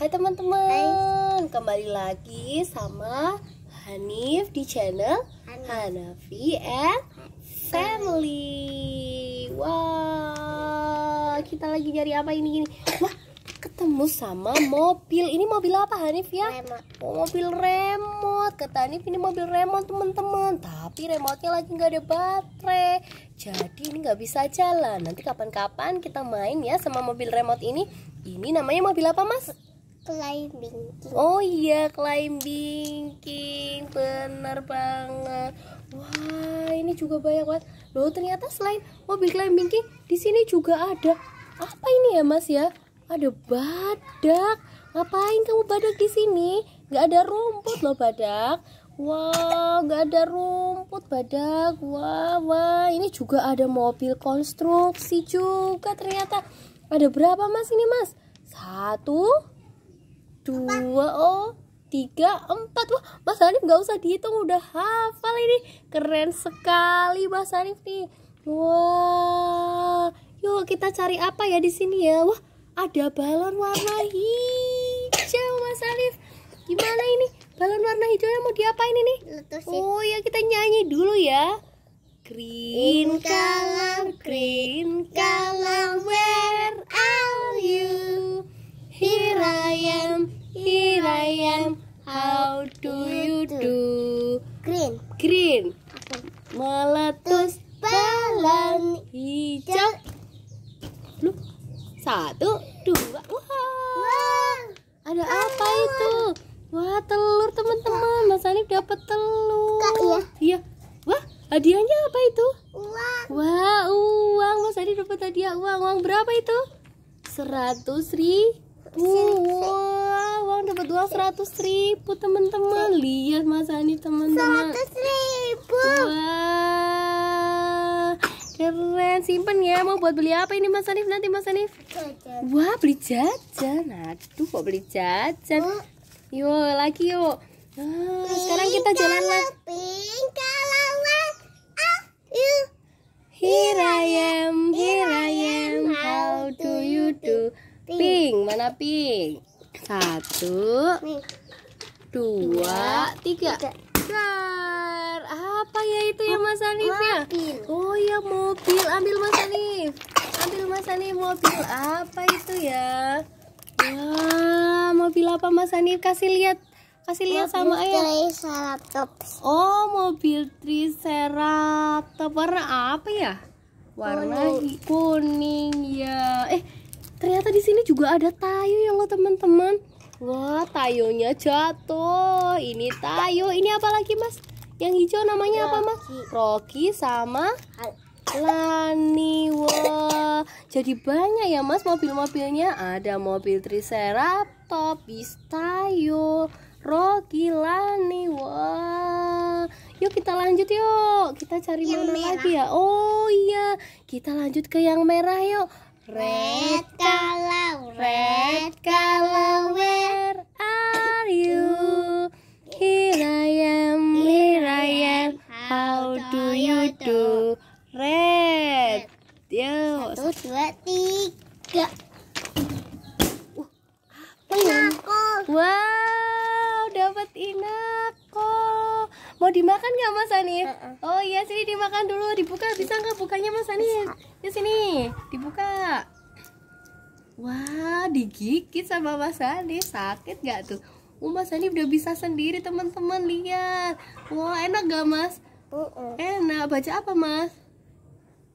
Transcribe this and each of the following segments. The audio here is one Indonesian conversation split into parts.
Hai teman-teman, kembali lagi sama Hanif di channel Hanafi and Family. Wah, wow, kita lagi nyari apa ini? ini? Wah, ketemu sama mobil. Ini mobil apa Hanif ya? Oh, mobil remote. Kata Hanif ini mobil remote teman-teman. Tapi remote-nya lagi nggak ada baterai. Jadi ini nggak bisa jalan. Nanti kapan-kapan kita main ya sama mobil remote ini. Ini namanya mobil apa mas? climbing king. oh iya climbing king bener banget wah ini juga banyak banget loh ternyata selain mobil climbing king di sini juga ada apa ini ya mas ya ada badak ngapain kamu badak di sini nggak ada rumput loh badak Wow, gak ada rumput badak. Wah, wow, wah, wow. ini juga ada mobil konstruksi juga ternyata. Ada berapa mas ini mas? Satu, dua oh tiga empat wah Mas Hanif nggak usah dihitung udah hafal ini keren sekali Mas Hanif nih wah yuk kita cari apa ya di sini ya wah ada balon warna hijau Mas Hanif gimana ini balon warna hijau yang mau diapain ini oh ya kita nyanyi dulu ya green color green color where are you Here I am, here I am. How do you do? Green. Green. Meletus balon hijau. Lu satu, dua. Wah. Ada apa itu? Wah, telur teman-teman. Mas Anif dapat telur. Iya. Iya. Wah, hadiahnya apa itu? Uang. Wah, uang. Mas Anif dapat hadiah uang. Uang berapa itu? Seratus ribu. Wow, uang dapat uang seratus ribu teman-teman. Lihat Mas Ani teman-teman. Seratus ribu. Wah, keren. Simpen ya. Mau buat beli apa ini Mas Anif nanti Mas Anif? Wah, beli jajan. Aduh, kok beli jajan? Yo, lagi yo. Nah, sekarang kita jalan lah. Here I am, here I am, how do you do? pink. pink. Mana pink? Satu, pink. dua, tiga. tiga. Apa ya itu ya oh, Mas Anif ya? Oh ya mobil. Ambil Mas Anif Ambil Mas Anif mobil. Apa itu ya? Wah, ya, mobil apa Mas Anif Kasih lihat kasih lihat mobil sama ayah. Triceratops. Oh, mobil Triceratops. Warna apa ya? Warna kuning, kuning ya. Eh, ternyata di sini juga ada tayo ya lo teman-teman wah tayonya jatuh ini tayo ini apa lagi mas yang hijau namanya Rocky. apa mas Rocky sama Lani wah jadi banyak ya mas mobil-mobilnya ada mobil Triceratops tayo, Rocky Lani wah yuk kita lanjut yuk kita cari yang mana merah. lagi ya oh iya kita lanjut ke yang merah yuk Red color, red color, where are you? Here I am, here I am, how do you do? Red. Yo. Satu, dua, tiga. Uh, Wow, dapat inang mau dimakan nggak Mas Ani? Uh -uh. Oh iya sini dimakan dulu, dibuka bisa nggak bukanya Mas Ani? Di sini dibuka. Wah digigit sama Mas Ani sakit nggak tuh? Oh Mas Ani udah bisa sendiri teman-teman lihat. Wah enak gak Mas? Uh -uh. Enak baca apa Mas?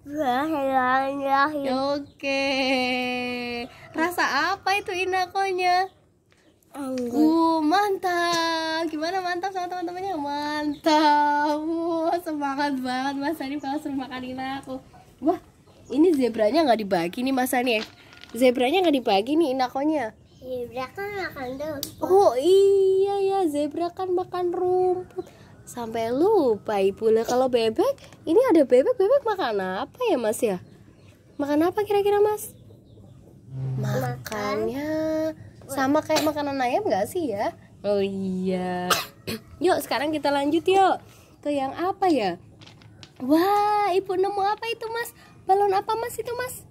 Oke, rasa apa itu inakonya? Anggur. Uh, mantap. Gimana mantap sama teman-temannya? Mantap. Uh, semangat banget Mas Ani kalau suruh makan aku. Wah, ini zebranya nggak dibagi nih Mas Ani. Zebranya nggak dibagi nih inakonya. Zebra kan makan rumput. Oh iya ya, zebra kan makan rumput. Sampai lupa ibu lah kalau bebek, ini ada bebek, bebek makan apa ya Mas ya? Makan apa kira-kira Mas? Makannya Makan sama kayak makanan ayam gak sih ya oh iya yuk sekarang kita lanjut yuk ke yang apa ya wah ibu nemu apa itu mas balon apa mas itu mas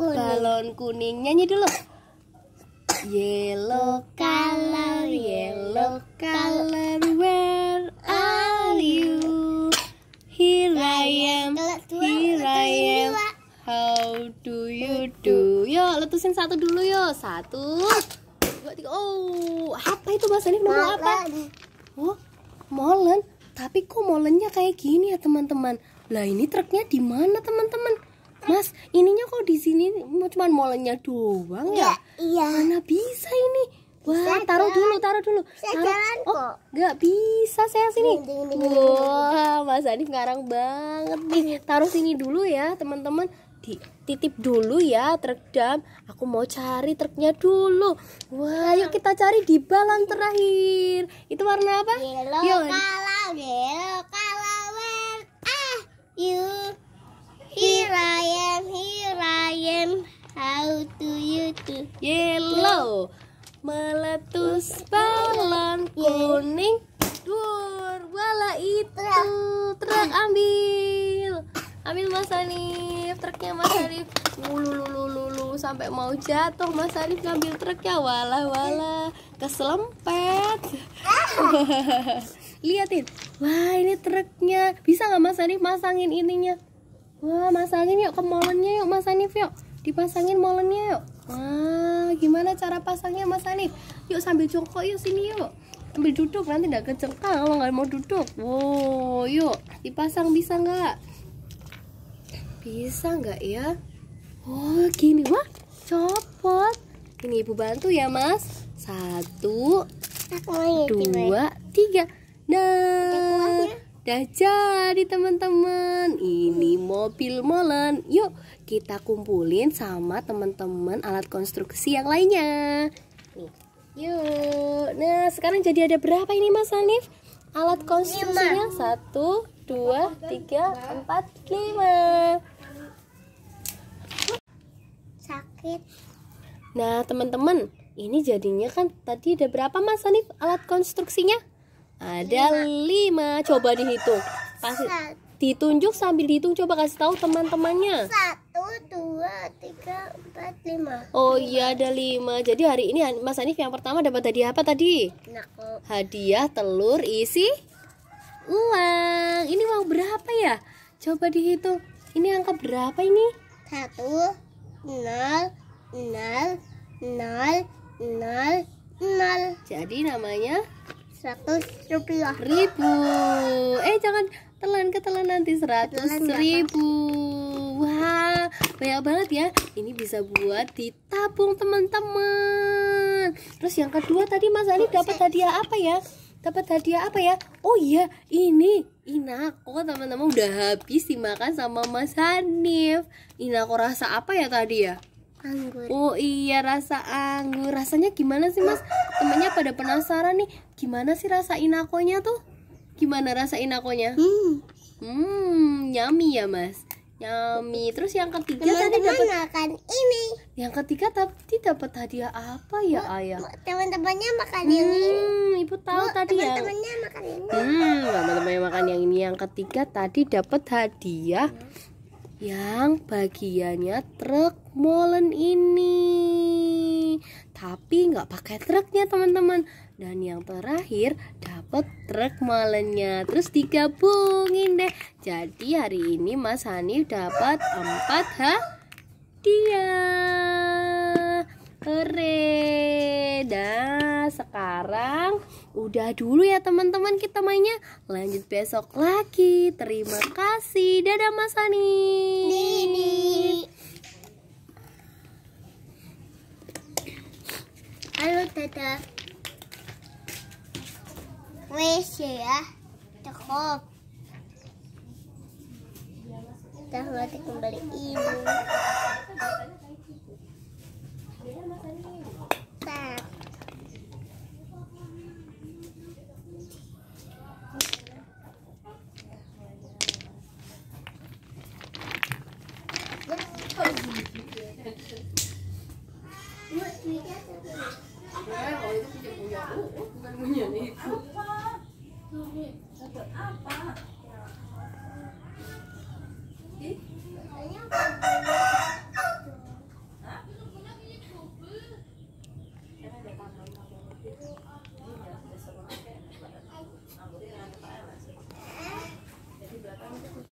kuning. balon kuning nyanyi dulu yellow color yellow color where are you here I am here I am how do you do yuk letusin satu dulu yuk satu tiga oh apa itu bahasa ini nemu apa oh molen tapi kok molennya kayak gini ya teman-teman lah ini truknya di mana teman-teman mas ininya kok di sini cuma molennya doang ya, iya, iya. mana bisa ini Wah, taruh dulu, taruh dulu. Saya jalan oh, kok. Oh, gak bisa saya sini. Wah, Mas Adi ngarang banget nih. Taruh sini dulu ya, teman-teman. Di titip dulu ya truk dam aku mau cari truknya dulu wah yuk kita cari di balang terakhir itu warna apa yellow yuk. kalau yellow kalau ah you here I am here I am how do you do yellow meletus balon kuning dur wala itu truk ambil Amin Mas Anif truknya Mas oh. lulu lulu sampai mau jatuh Mas Anif ngambil truknya walah walah keselempet. Liatin. Wah, ini truknya. Bisa nggak Mas Alif masangin ininya? Wah, masangin yuk ke molennya yuk Mas Anif yuk. Dipasangin molennya yuk. Wah, gimana cara pasangnya Mas Anif Yuk sambil jongkok yuk sini yuk ambil duduk nanti nggak kecengkang kalau nggak mau duduk wow yuk dipasang bisa nggak bisa nggak ya? Oh, gini mah copot. Ini ibu bantu ya, Mas. Satu, dua, tiga. Nah, dah jadi teman-teman. Ini mobil molen. Yuk, kita kumpulin sama teman-teman alat konstruksi yang lainnya. Yuk. Nah, sekarang jadi ada berapa ini Mas Hanif? Alat konstruksinya satu, dua, tiga, empat, lima sakit nah teman-teman ini jadinya kan tadi ada berapa mas Hanif alat konstruksinya ada lima, lima. coba dihitung pasti ditunjuk sambil dihitung coba kasih tahu teman-temannya satu dua tiga empat lima oh iya ada lima jadi hari ini mas Hanif yang pertama dapat tadi apa tadi Naku. Nah, hadiah telur isi uang ini uang berapa ya coba dihitung ini angka berapa ini satu nol nol nol nol nol jadi namanya seratus rupiah ribu eh jangan telan ketelan nanti seratus ribu wah banyak banget ya ini bisa buat ditabung teman-teman terus yang kedua tadi Mas ali dapat hadiah apa ya dapat hadiah apa ya oh iya ini Inako teman-teman udah habis dimakan sama Mas Hanif Inako rasa apa ya tadi ya anggur oh iya rasa anggur rasanya gimana sih mas temennya pada penasaran nih gimana sih rasa inakonya tuh gimana rasa inakonya hmm hmm yummy ya mas yummy terus yang ketiga teman -teman tadi dapat makan ini yang ketiga tadi dapat hadiah apa ya Bu, ayah? Teman-temannya makan hmm, yang ini. Ibu tahu Bu, tadi teman -temannya ya. Makan ini. Hmm, teman-temannya makan yang ini. Yang ketiga tadi dapat hadiah hmm. yang bagiannya truk molen ini. Tapi nggak pakai truknya teman-teman. Dan yang terakhir dapat truk molennya. Terus digabungin deh. Jadi hari ini Mas Hanif dapat empat hadiah keren nah sekarang udah dulu ya teman-teman kita mainnya lanjut besok lagi terima kasih dadah mas Ani. Nini. halo dadah wes ya cukup kita kembali ini 个办法。